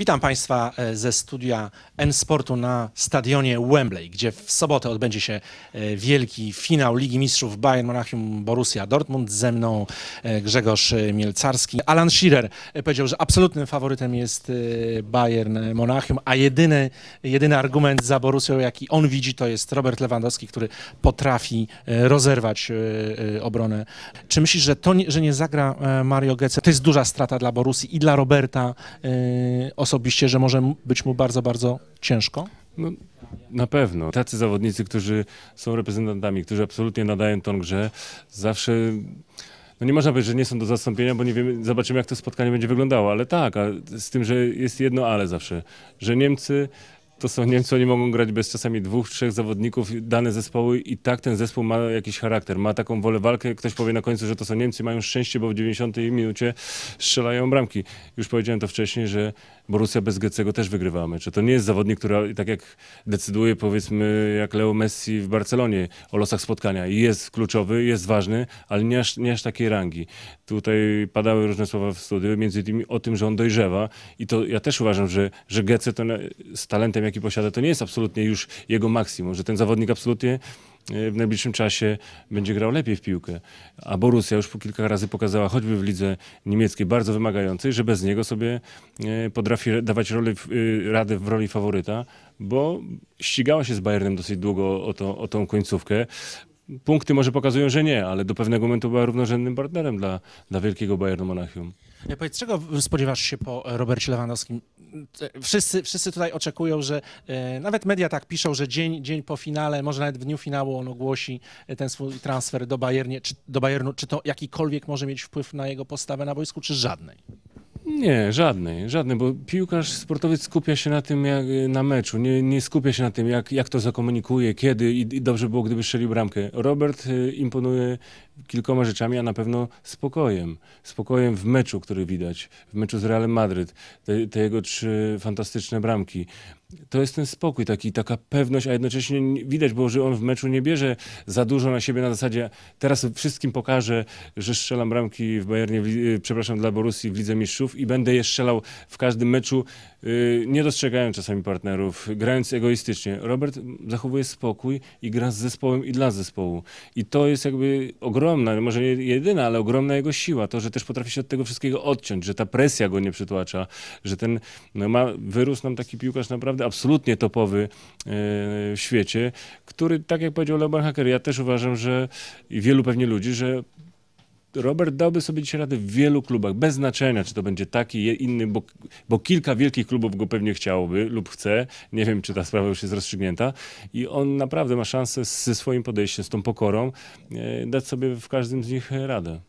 Witam Państwa e, ze studia N-Sportu na stadionie Wembley, gdzie w sobotę odbędzie się e, wielki finał Ligi Mistrzów Bayern Monachium Borussia Dortmund. Ze mną e, Grzegorz Mielcarski. Alan Schirer. powiedział, że absolutnym faworytem jest Bayern Monachium, a jedyny, jedyny argument za Borussią, jaki on widzi, to jest Robert Lewandowski, który potrafi rozerwać obronę. Czy myślisz, że to, że nie zagra Mario Götze, to jest duża strata dla Borussii i dla Roberta osobiście, że może być mu bardzo, bardzo ciężko? No, na pewno. Tacy zawodnicy, którzy są reprezentantami, którzy absolutnie nadają ton grze, zawsze no nie można powiedzieć, że nie są do zastąpienia, bo nie wiemy, zobaczymy jak to spotkanie będzie wyglądało, ale tak, z tym, że jest jedno ale zawsze, że Niemcy to są Niemcy, oni mogą grać bez czasami dwóch, trzech zawodników, dane zespoły i tak ten zespół ma jakiś charakter, ma taką wolę walkę. Ktoś powie na końcu, że to są Niemcy, mają szczęście, bo w 90 minucie strzelają bramki. Już powiedziałem to wcześniej, że Borussia bez Goetzego też wygrywa mecze. To nie jest zawodnik, który tak jak decyduje powiedzmy jak Leo Messi w Barcelonie o losach spotkania. Jest kluczowy, jest ważny, ale nie aż, nie aż takiej rangi. Tutaj padały różne słowa w studiu, między innymi o tym, że on dojrzewa i to ja też uważam, że, że Goetze to z talentem, jaki posiada, to nie jest absolutnie już jego maksimum, że ten zawodnik absolutnie e, w najbliższym czasie będzie grał lepiej w piłkę. A Borussia już po kilka razy pokazała, choćby w lidze niemieckiej, bardzo wymagającej, że bez niego sobie e, potrafi dawać rolę, e, radę w roli faworyta, bo ścigała się z Bayernem dosyć długo o, to, o tą końcówkę punkty może pokazują, że nie, ale do pewnego momentu była równorzędnym partnerem dla, dla wielkiego Bayernu Monachium. Ja powiedz, czego spodziewasz się po Robercie Lewandowskim? Wszyscy, wszyscy tutaj oczekują, że e, nawet media tak piszą, że dzień, dzień po finale, może nawet w dniu finału on ogłosi e, ten swój transfer do, Bayernie, czy, do Bayernu. Czy to jakikolwiek może mieć wpływ na jego postawę na boisku, czy żadnej? Nie, żadnej, żadnej, bo piłkarz, sportowiec skupia się na tym, jak, na meczu, nie, nie skupia się na tym, jak, jak to zakomunikuje, kiedy i, i dobrze było, gdyby strzelił bramkę. Robert y, imponuje kilkoma rzeczami, a na pewno spokojem. Spokojem w meczu, który widać, w meczu z Realem Madryt, te, te jego trzy fantastyczne bramki to jest ten spokój, taki, taka pewność, a jednocześnie widać było, że on w meczu nie bierze za dużo na siebie na zasadzie teraz wszystkim pokażę, że strzelam bramki w Bayernie, w, y, przepraszam, dla Borusi w Lidze Mistrzów i będę je strzelał w każdym meczu, yy, nie dostrzegając czasami partnerów, grając egoistycznie. Robert zachowuje spokój i gra z zespołem i dla zespołu. I to jest jakby ogromna, może nie jedyna, ale ogromna jego siła, to, że też potrafi się od tego wszystkiego odciąć, że ta presja go nie przytłacza, że ten no, ma, wyrósł nam taki piłkarz naprawdę absolutnie topowy e, w świecie, który, tak jak powiedział Leoban Hacker, ja też uważam, że i wielu pewnie ludzi, że Robert dałby sobie dzisiaj radę w wielu klubach, bez znaczenia, czy to będzie taki, inny, bo, bo, kilka wielkich klubów go pewnie chciałoby lub chce. Nie wiem, czy ta sprawa już jest rozstrzygnięta. I on naprawdę ma szansę ze swoim podejściem, z tą pokorą, e, dać sobie w każdym z nich radę.